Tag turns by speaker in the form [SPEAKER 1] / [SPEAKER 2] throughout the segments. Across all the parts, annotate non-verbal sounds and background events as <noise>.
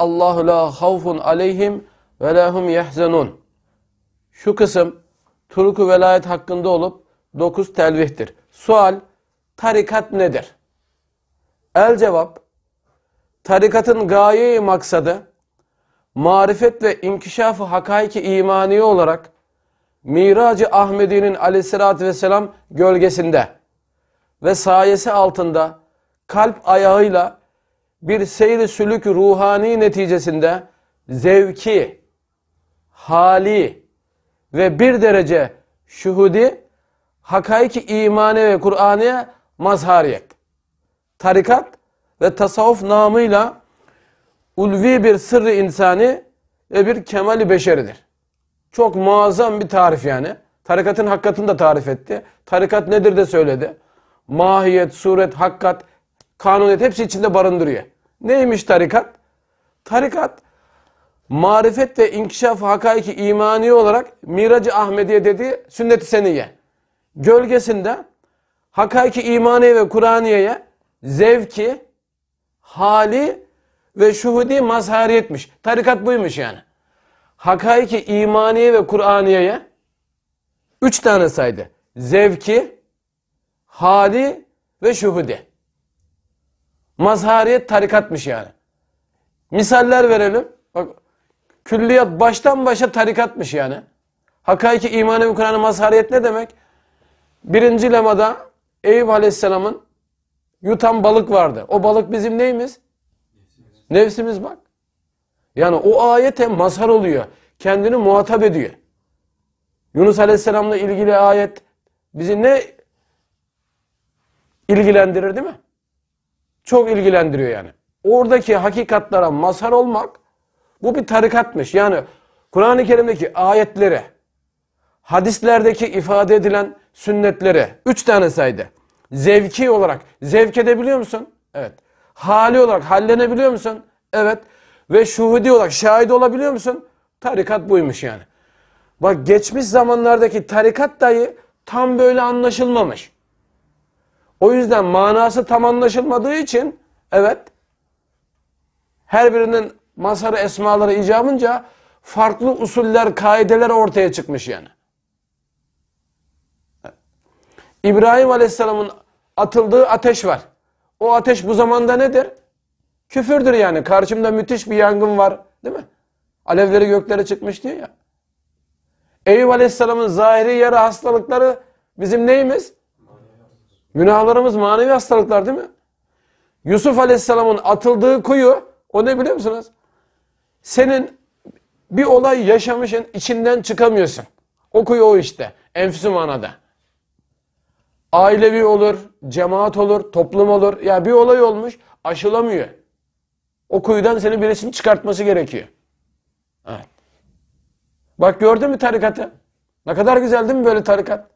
[SPEAKER 1] Allahu la havfun aleyhim ve lahum yehzenun. Şu kısım turku velayet hakkında olup 9 telvihtir. Sual tarikat nedir? El cevap tarikatın gaye maksadı marifet ve inkişafı hakaiki imani olarak Miracı Ahmedi'nin aleyhissalatü vesselam gölgesinde ve sayesi altında kalp ayağıyla bir seyri sülük ruhani neticesinde zevki, hali ve bir derece şuhudi hakaiki imani ve Kur'an'ı mazhariyet. Tarikat ve tasavvuf namıyla ulvi bir sırrı insani ve bir kemali beşeridir. Çok muazzam bir tarif yani. Tarikatın hakkatını da tarif etti. Tarikat nedir de söyledi. Mahiyet, suret, hakkat Kanuniyet hepsi içinde barındırıyor. Neymiş tarikat? Tarikat marifet ve inkişaf hakaiki imani olarak Miracı Ahmediye dediği sünnet-i seniye. Gölgesinde hakaiki imani ve Kur'aniye'ye zevki, hali ve şuhudi etmiş. Tarikat buymuş yani. Hakaiki imaniye ve Kur'aniye'ye üç tane saydı. Zevki, hali ve şuhudi. Mazhariyet tarikatmış yani. Misaller verelim. Bak, külliyat baştan başa tarikatmış yani. Hakaiki imanevi Kur'an'ı mazhariyet ne demek? Birinci lemada Eyüp Aleyhisselam'ın yutan balık vardı. O balık bizim neyimiz? Nefsimiz, Nefsimiz bak. Yani o ayete mazhar oluyor. Kendini muhatap ediyor. Yunus Aleyhisselam'la ilgili ayet bizi ne ilgilendirir değil mi? çok ilgilendiriyor yani. Oradaki hakikatlara mazhar olmak bu bir tarikatmış. Yani Kur'an-ı Kerim'deki ayetlere, hadislerdeki ifade edilen sünnetlere üç tane saydı. Zevki olarak zevk edebiliyor musun? Evet. Hali olarak hallenebiliyor musun? Evet. Ve şuhudi olarak şahit olabiliyor musun? Tarikat buymuş yani. Bak geçmiş zamanlardaki tarikat dahi tam böyle anlaşılmamış. O yüzden manası tam anlaşılmadığı için evet her birinin masarı esmaları icabınca farklı usuller, kaideler ortaya çıkmış yani. İbrahim Aleyhisselam'ın atıldığı ateş var. O ateş bu zamanda nedir? Küfürdür yani. Karşımda müthiş bir yangın var. Değil mi? Alevleri göklere çıkmış diyor ya. Eyüp Aleyhisselam'ın zahiri yara hastalıkları bizim neyimiz? Günahlarımız manevi hastalıklar değil mi? Yusuf Aleyhisselam'ın atıldığı kuyu o ne biliyor musunuz? Senin bir olay yaşamışın içinden çıkamıyorsun. O kuyu o işte. Enfüsü manada. Ailevi olur, cemaat olur, toplum olur. Ya bir olay olmuş aşılamıyor. O kuyudan seni birisinin çıkartması gerekiyor. Evet. Bak gördün mü tarikatı? Ne kadar güzel değil mi böyle tarikat?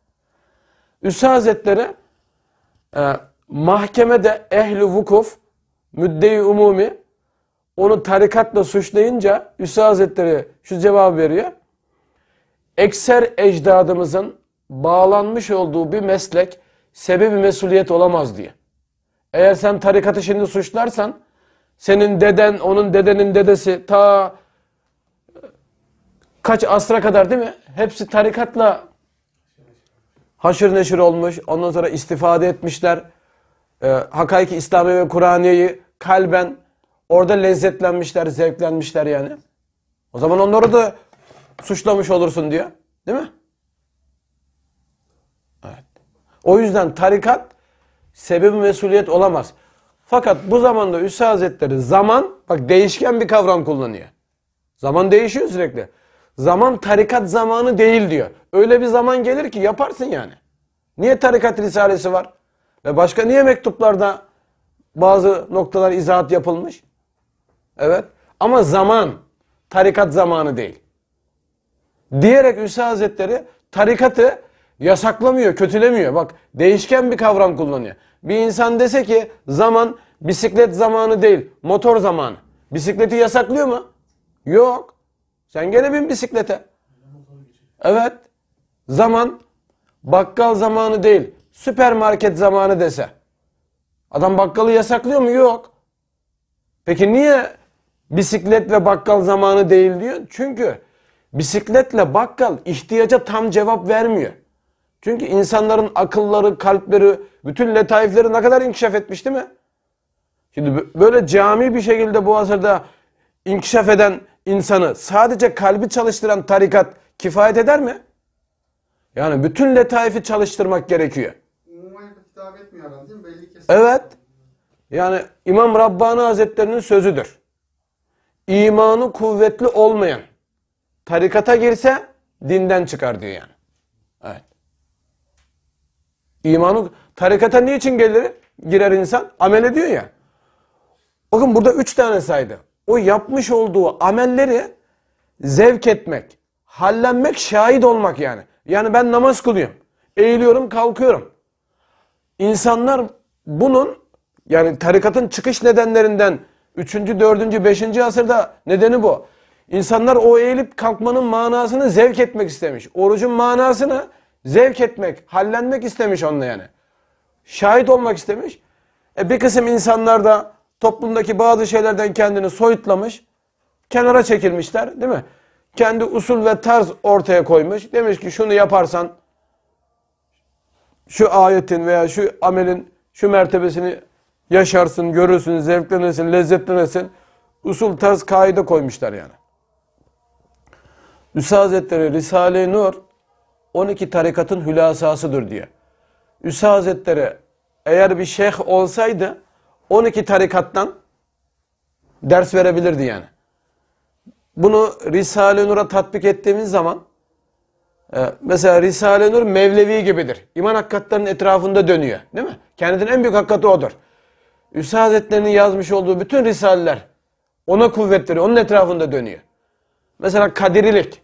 [SPEAKER 1] Üstad Hazretleri ee, mahkemede ehli vukuf, müddei umumi onu tarikatla suçlayınca Üssü Hazretleri şu cevabı veriyor. Ekser ecdadımızın bağlanmış olduğu bir meslek sebebi mesuliyet olamaz diye. Eğer sen tarikatı şimdi suçlarsan senin deden, onun dedenin dedesi ta kaç asra kadar değil mi? Hepsi tarikatla haşır neşir olmuş. Ondan sonra istifade etmişler. E, ee, Hakayki İslami ve Kur'aniye'yi kalben orada lezzetlenmişler, zevklenmişler yani. O zaman onları da suçlamış olursun diyor. Değil mi? Evet. O yüzden tarikat sebebi mesuliyet olamaz. Fakat bu zamanda Üssü Hazretleri zaman, bak değişken bir kavram kullanıyor. Zaman değişiyor sürekli. Zaman tarikat zamanı değil diyor. Öyle bir zaman gelir ki yaparsın yani. Niye tarikat risalesi var? Ve başka niye mektuplarda bazı noktalar izahat yapılmış? Evet. Ama zaman tarikat zamanı değil. Diyerek Üse Hazretleri tarikatı yasaklamıyor, kötülemiyor. Bak değişken bir kavram kullanıyor. Bir insan dese ki zaman bisiklet zamanı değil, motor zamanı. Bisikleti yasaklıyor mu? Yok. Sen gene bin bisiklete. Evet. Zaman bakkal zamanı değil. Süpermarket zamanı dese. Adam bakkalı yasaklıyor mu? Yok. Peki niye bisiklet ve bakkal zamanı değil diyor? Çünkü bisikletle bakkal ihtiyaca tam cevap vermiyor. Çünkü insanların akılları, kalpleri, bütün letaifleri ne kadar inkişaf etmiş değil mi? Şimdi böyle cami bir şekilde bu asırda inkişaf eden insanı sadece kalbi çalıştıran tarikat kifayet eder mi? Yani bütün letaifi çalıştırmak gerekiyor. evet. Yani İmam Rabbani Hazretleri'nin sözüdür. İmanı kuvvetli olmayan tarikata girse dinden çıkar diyor yani. Evet. İmanı tarikata niçin gelir? Girer insan amel ediyor ya. Bakın burada üç tane saydı o yapmış olduğu amelleri zevk etmek, hallenmek, şahit olmak yani. Yani ben namaz kılıyorum. Eğiliyorum, kalkıyorum. İnsanlar bunun yani tarikatın çıkış nedenlerinden 3. 4. 5. asırda nedeni bu. İnsanlar o eğilip kalkmanın manasını zevk etmek istemiş. Orucun manasını zevk etmek, hallenmek istemiş onunla yani. Şahit olmak istemiş. E bir kısım insanlar da toplumdaki bazı şeylerden kendini soyutlamış, kenara çekilmişler değil mi? Kendi usul ve tarz ortaya koymuş. Demiş ki şunu yaparsan şu ayetin veya şu amelin şu mertebesini yaşarsın, görürsün, zevklenirsin, lezzetlenirsin. Usul tarz kaide koymuşlar yani. Üstad Hazretleri Risale-i Nur 12 tarikatın hülasasıdır diye. Üstad Hazretleri eğer bir şeyh olsaydı 12 tarikattan ders verebilirdi yani. Bunu Risale-i Nur'a tatbik ettiğimiz zaman e, mesela Risale-i Nur Mevlevi gibidir. İman hakikatlerinin etrafında dönüyor değil mi? Kendinin en büyük hakikati odur. Üstad Hazretleri'nin yazmış olduğu bütün risaleler ona kuvvetleri, Onun etrafında dönüyor. Mesela kadirilik.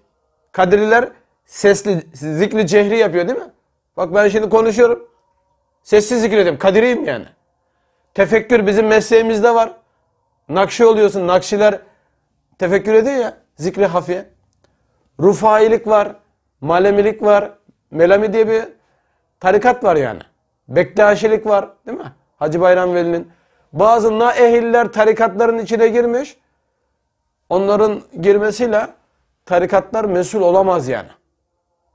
[SPEAKER 1] Kadiriler sesli, zikri cehri yapıyor değil mi? Bak ben şimdi konuşuyorum. Sessiz zikrediyorum. Kadiriyim yani. Tefekkür bizim mesleğimizde var. Nakşi oluyorsun. Nakşiler tefekkür ediyor ya. Zikri hafiye. Rufailik var. Malemilik var. Melami diye bir tarikat var yani. Bektaşilik var değil mi? Hacı Bayram Veli'nin. Bazı ehiller tarikatların içine girmiş. Onların girmesiyle tarikatlar mesul olamaz yani.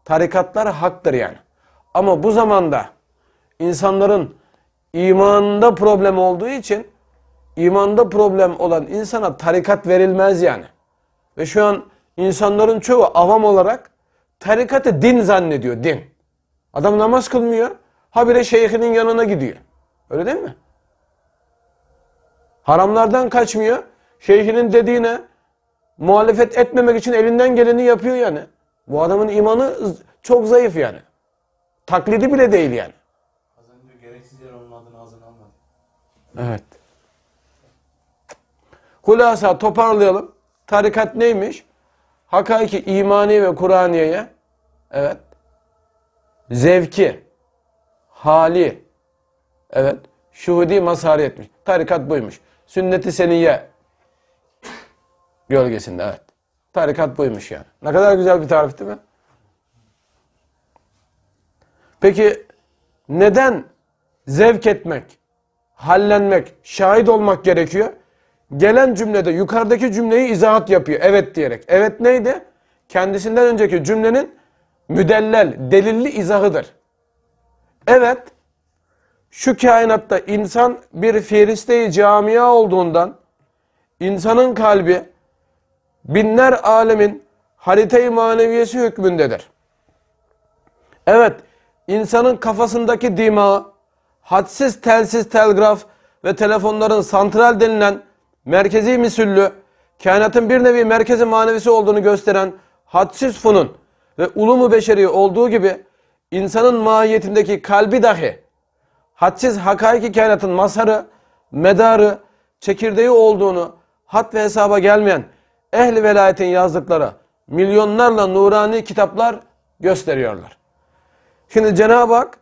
[SPEAKER 1] Tarikatlar haktır yani. Ama bu zamanda insanların İmanda problem olduğu için imanda problem olan insana tarikat verilmez yani. Ve şu an insanların çoğu avam olarak tarikatı din zannediyor, din. Adam namaz kılmıyor, habire şeyhinin yanına gidiyor. Öyle değil mi? Haramlardan kaçmıyor, şeyhinin dediğine muhalefet etmemek için elinden geleni yapıyor yani. Bu adamın imanı çok zayıf yani. Taklidi bile değil yani. Evet. Hulasa toparlayalım. Tarikat neymiş? Hakiki imani ve Kur'aniye'ye evet zevki, hali, evet şuhudi mazhari etmiş. Tarikat buymuş. Sünneti seniye gölgesinde evet. Tarikat buymuş yani. Ne kadar güzel bir tarif değil mi? Peki neden zevk etmek? hallenmek, şahit olmak gerekiyor. Gelen cümlede yukarıdaki cümleyi izahat yapıyor. Evet diyerek. Evet neydi? Kendisinden önceki cümlenin müdellel, delilli izahıdır. Evet, şu kainatta insan bir feristeyi camia olduğundan, insanın kalbi binler alemin harite-i maneviyesi hükmündedir. Evet, insanın kafasındaki dima, hadsiz telsiz telgraf ve telefonların santral denilen merkezi misüllü, kainatın bir nevi merkezi manevisi olduğunu gösteren hadsiz funun ve ulumu beşeri olduğu gibi insanın mahiyetindeki kalbi dahi hadsiz hakaiki kainatın mazharı, medarı, çekirdeği olduğunu hat ve hesaba gelmeyen ehli velayetin yazdıkları milyonlarla nurani kitaplar gösteriyorlar. Şimdi Cenab-ı Hak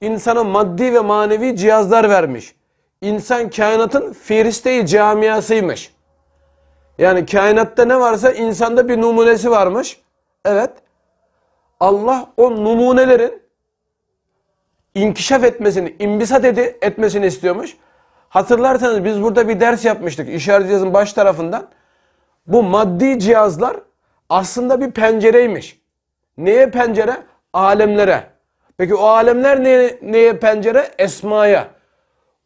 [SPEAKER 1] insana maddi ve manevi cihazlar vermiş. İnsan kainatın feristeyi camiasıymış. Yani kainatta ne varsa insanda bir numunesi varmış. Evet. Allah o numunelerin inkişaf etmesini, imbisat edi, etmesini istiyormuş. Hatırlarsanız biz burada bir ders yapmıştık işaret cihazın baş tarafından. Bu maddi cihazlar aslında bir pencereymiş. Neye pencere? Alemlere. Peki o alemler neye, neye pencere? Esmaya.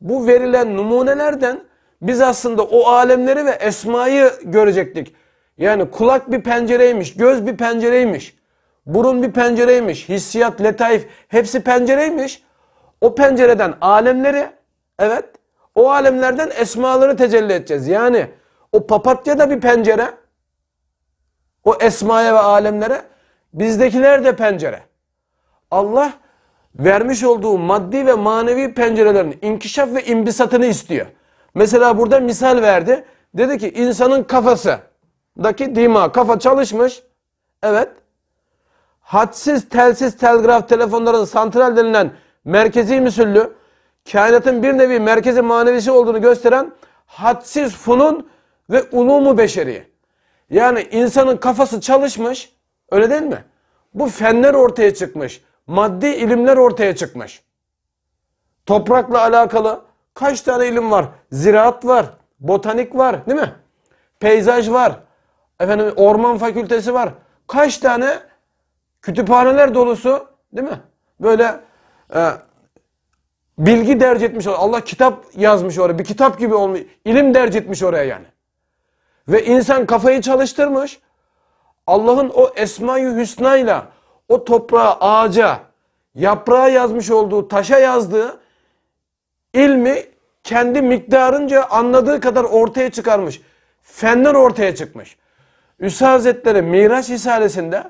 [SPEAKER 1] Bu verilen numunelerden biz aslında o alemleri ve esmayı görecektik. Yani kulak bir pencereymiş, göz bir pencereymiş, burun bir pencereymiş, hissiyat, letaif hepsi pencereymiş. O pencereden alemleri, evet, o alemlerden esmaları tecelli edeceğiz. Yani o papatya da bir pencere, o esmaya ve alemlere, bizdekiler de pencere. Allah vermiş olduğu maddi ve manevi pencerelerin inkişaf ve imbisatını istiyor. Mesela burada misal verdi. Dedi ki insanın kafasındaki dima, kafa çalışmış. Evet. Hadsiz, telsiz, telgraf, telefonların santral denilen merkezi misüllü, kainatın bir nevi merkezi manevisi olduğunu gösteren hadsiz funun ve ulumu beşeriye. Yani insanın kafası çalışmış, öyle değil mi? Bu fenler ortaya çıkmış maddi ilimler ortaya çıkmış. Toprakla alakalı kaç tane ilim var? Ziraat var, botanik var değil mi? Peyzaj var, efendim orman fakültesi var. Kaç tane kütüphaneler dolusu değil mi? Böyle e, bilgi derc etmiş. Allah kitap yazmış oraya. Bir kitap gibi olmuş. İlim derc etmiş oraya yani. Ve insan kafayı çalıştırmış. Allah'ın o Esma-i Hüsna'yla o toprağa, ağaca, yaprağa yazmış olduğu, taşa yazdığı ilmi kendi miktarınca anladığı kadar ortaya çıkarmış. fenler ortaya çıkmış. Üsa Hazretleri Miraç Risalesi'nde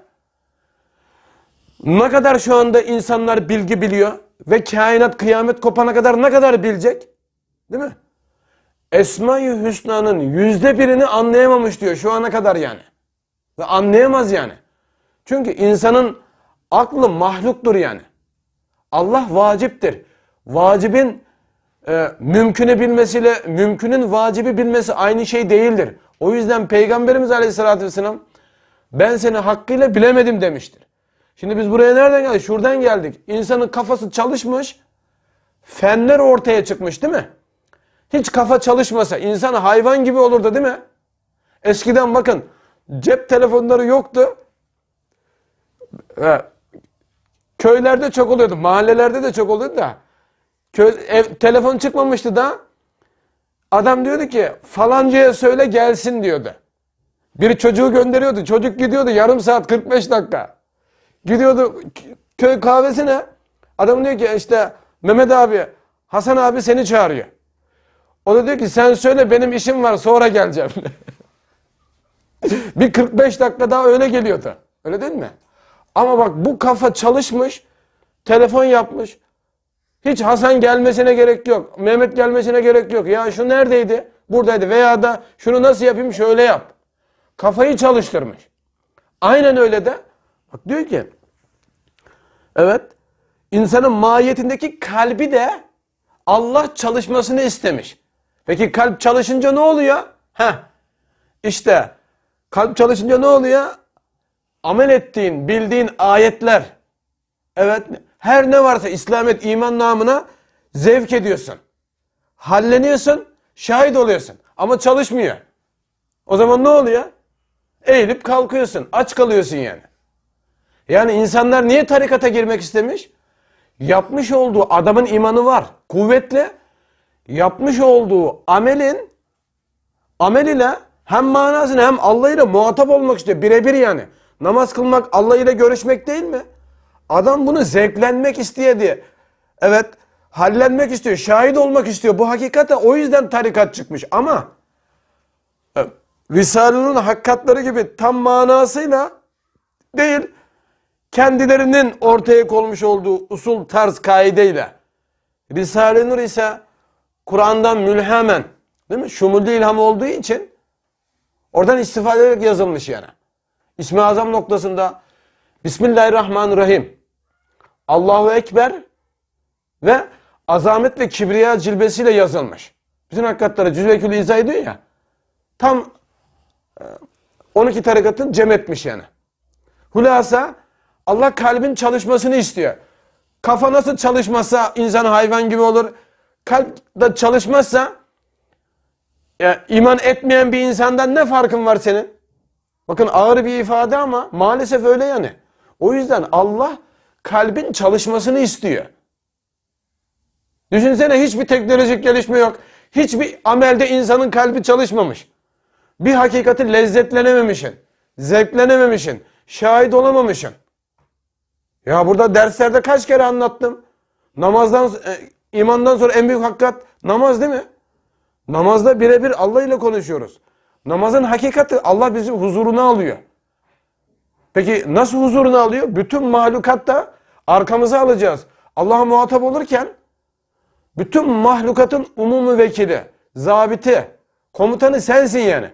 [SPEAKER 1] ne kadar şu anda insanlar bilgi biliyor ve kainat kıyamet kopana kadar ne kadar bilecek? Değil mi? Esma-i Hüsna'nın yüzde birini anlayamamış diyor şu ana kadar yani. Ve anlayamaz yani. Çünkü insanın Aklı mahluktur yani. Allah vaciptir. Vacibin e, mümkünü bilmesiyle mümkünün vacibi bilmesi aynı şey değildir. O yüzden Peygamberimiz Aleyhisselatü Vesselam ben seni hakkıyla bilemedim demiştir. Şimdi biz buraya nereden geldik? Şuradan geldik. İnsanın kafası çalışmış, fenler ortaya çıkmış değil mi? Hiç kafa çalışmasa insan hayvan gibi olurdu değil mi? Eskiden bakın cep telefonları yoktu. Köylerde çok oluyordu. Mahallelerde de çok oluyordu da. Köy, ev, telefon çıkmamıştı da. Adam diyordu ki falancaya söyle gelsin diyordu. Bir çocuğu gönderiyordu. Çocuk gidiyordu yarım saat 45 dakika. Gidiyordu köy kahvesine. Adam diyor ki işte Mehmet abi Hasan abi seni çağırıyor. O da diyor ki sen söyle benim işim var sonra geleceğim. <laughs> bir 45 dakika daha öyle geliyordu. Öyle değil mi? Ama bak bu kafa çalışmış, telefon yapmış. Hiç Hasan gelmesine gerek yok. Mehmet gelmesine gerek yok. Ya şu neredeydi? Buradaydı. Veya da şunu nasıl yapayım şöyle yap. Kafayı çalıştırmış. Aynen öyle de bak diyor ki evet insanın mahiyetindeki kalbi de Allah çalışmasını istemiş. Peki kalp çalışınca ne oluyor? Heh, işte kalp çalışınca ne oluyor? amel ettiğin, bildiğin ayetler, evet her ne varsa İslamiyet, iman namına zevk ediyorsun. Halleniyorsun, şahit oluyorsun ama çalışmıyor. O zaman ne oluyor? Eğilip kalkıyorsun, aç kalıyorsun yani. Yani insanlar niye tarikata girmek istemiş? Yapmış olduğu adamın imanı var. kuvvetli. yapmış olduğu amelin amel ile hem manasını hem Allah ile muhatap olmak istiyor. Birebir yani. Namaz kılmak Allah ile görüşmek değil mi? Adam bunu zevklenmek isteye diye. Evet hallenmek istiyor, şahit olmak istiyor. Bu hakikate o yüzden tarikat çıkmış ama e, Risale'nin hakikatları gibi tam manasıyla değil kendilerinin ortaya konmuş olduğu usul tarz kaideyle. Risale-i Nur ise Kur'an'dan mülhemen değil mi? Şumuli ilham olduğu için oradan istifade ederek yazılmış yani. İsmi Azam noktasında Bismillahirrahmanirrahim. Allahu Ekber ve azamet ve kibriya cilvesiyle yazılmış. Bütün hakikatları cüzvekül izah ediyor ya. Tam 12 e, tarikatın cem etmiş yani. Hulasa Allah kalbin çalışmasını istiyor. Kafa nasıl çalışmasa insan hayvan gibi olur. Kalp da çalışmazsa ya, iman etmeyen bir insandan ne farkın var senin? Bakın ağır bir ifade ama maalesef öyle yani. O yüzden Allah kalbin çalışmasını istiyor. Düşünsene hiçbir teknolojik gelişme yok. Hiçbir amelde insanın kalbi çalışmamış. Bir hakikati lezzetlenememişsin. Zevklenememişsin. Şahit olamamışsın. Ya burada derslerde kaç kere anlattım. Namazdan, e, imandan sonra en büyük hakikat namaz değil mi? Namazda birebir Allah ile konuşuyoruz. Namazın hakikati Allah bizi huzuruna alıyor. Peki nasıl huzuruna alıyor? Bütün mahlukat da arkamıza alacağız. Allah'a muhatap olurken bütün mahlukatın umumu vekili, zabiti, komutanı sensin yani.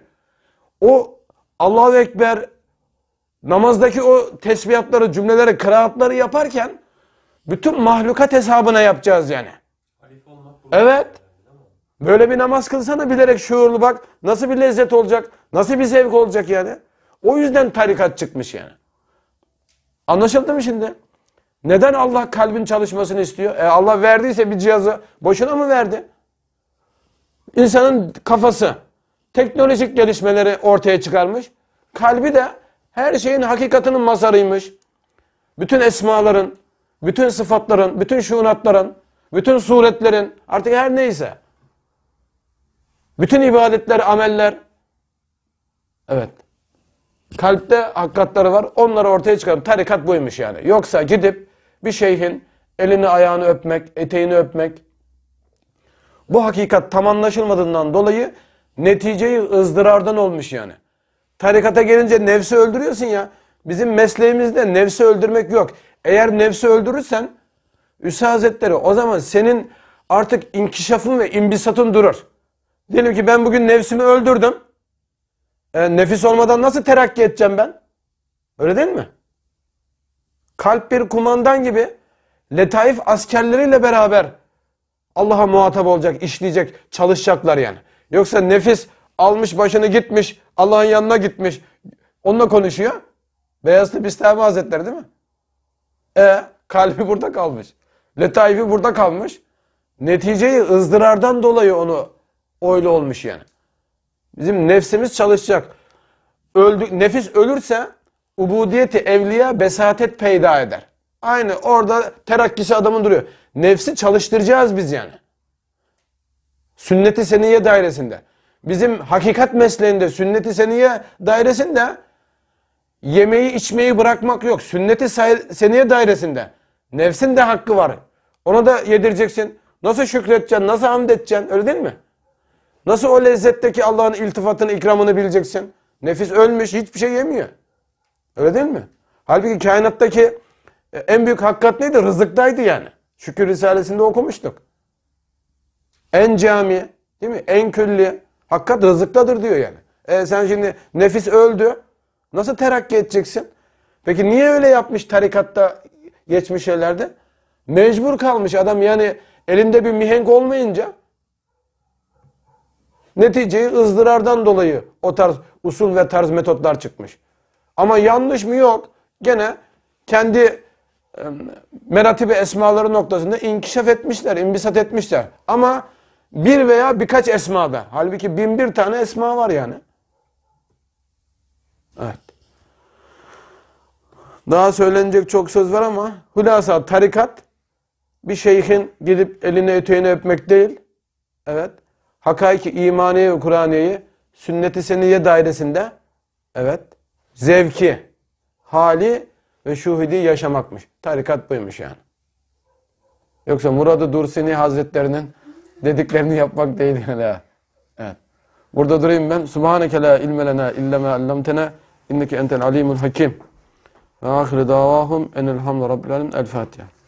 [SPEAKER 1] O Allahu Ekber namazdaki o tesbihatları, cümleleri, kıraatları yaparken bütün mahlukat hesabına yapacağız yani. Evet. Böyle bir namaz kılsana bilerek şuurlu bak. Nasıl bir lezzet olacak? Nasıl bir zevk olacak yani? O yüzden tarikat çıkmış yani. Anlaşıldı mı şimdi? Neden Allah kalbin çalışmasını istiyor? E Allah verdiyse bir cihazı boşuna mı verdi? İnsanın kafası teknolojik gelişmeleri ortaya çıkarmış. Kalbi de her şeyin hakikatinin mazarıymış. Bütün esmaların, bütün sıfatların, bütün şunatların, bütün suretlerin artık her neyse bütün ibadetler, ameller. Evet. Kalpte hakikatleri var. Onları ortaya çıkarın. tarikat buymuş yani. Yoksa gidip bir şeyhin elini ayağını öpmek, eteğini öpmek. Bu hakikat tam anlaşılmadığından dolayı neticeyi ızdırardan olmuş yani. Tarikata gelince nefsi öldürüyorsun ya. Bizim mesleğimizde nefsi öldürmek yok. Eğer nefsi öldürürsen Üse Hazretleri o zaman senin artık inkişafın ve imbisatın durur. Diyelim ki ben bugün nefsimi öldürdüm. E, nefis olmadan nasıl terakki edeceğim ben? Öyle değil mi? Kalp bir kumandan gibi letaif askerleriyle beraber Allah'a muhatap olacak, işleyecek, çalışacaklar yani. Yoksa nefis almış başını gitmiş, Allah'ın yanına gitmiş, onunla konuşuyor. Beyazlı Bistami Hazretleri değil mi? E kalbi burada kalmış. Letaifi burada kalmış. Neticeyi ızdırardan dolayı onu Öyle olmuş yani. Bizim nefsimiz çalışacak. Öldük, nefis ölürse ubudiyeti evliya besatet peyda eder. Aynı orada terakkisi adamın duruyor. Nefsi çalıştıracağız biz yani. Sünneti Seniye dairesinde. Bizim hakikat mesleğinde sünneti Seniye dairesinde yemeği içmeyi bırakmak yok. Sünneti i Seniye dairesinde. Nefsin de hakkı var. Ona da yedireceksin. Nasıl şükredeceksin, nasıl hamd edeceksin öyle değil mi? Nasıl o lezzetteki Allah'ın iltifatını, ikramını bileceksin? Nefis ölmüş, hiçbir şey yemiyor. Öyle değil mi? Halbuki kainattaki e, en büyük hakikat neydi? Rızıktaydı yani. Şükür Risalesi'nde okumuştuk. En cami, değil mi? En külli. Hakikat rızıktadır diyor yani. E sen şimdi nefis öldü. Nasıl terakki edeceksin? Peki niye öyle yapmış tarikatta geçmiş yerlerde? Mecbur kalmış adam yani elinde bir mihenk olmayınca Neticeyi ızdırardan dolayı o tarz usul ve tarz metotlar çıkmış. Ama yanlış mı yok? Gene kendi e, meratibi esmaları noktasında inkişaf etmişler, imbisat etmişler. Ama bir veya birkaç esmada. Halbuki bin bir tane esma var yani. Evet. Daha söylenecek çok söz var ama hülasa tarikat bir şeyhin gidip elini eteğini öpmek değil. Evet hakaiki imaniye ve Kur'aniyeyi sünnet-i seniye dairesinde evet zevki, hali ve şuhidi yaşamakmış. Tarikat buymuş yani. Yoksa Murad-ı Dursini Hazretlerinin dediklerini yapmak değil yani. Evet. Burada durayım ben. Subhaneke la ilme lena illa ma allamtena inneke entel alimul hakim. Ve ahire davahum enelhamdülillahi rabbil alemin. El Fatiha.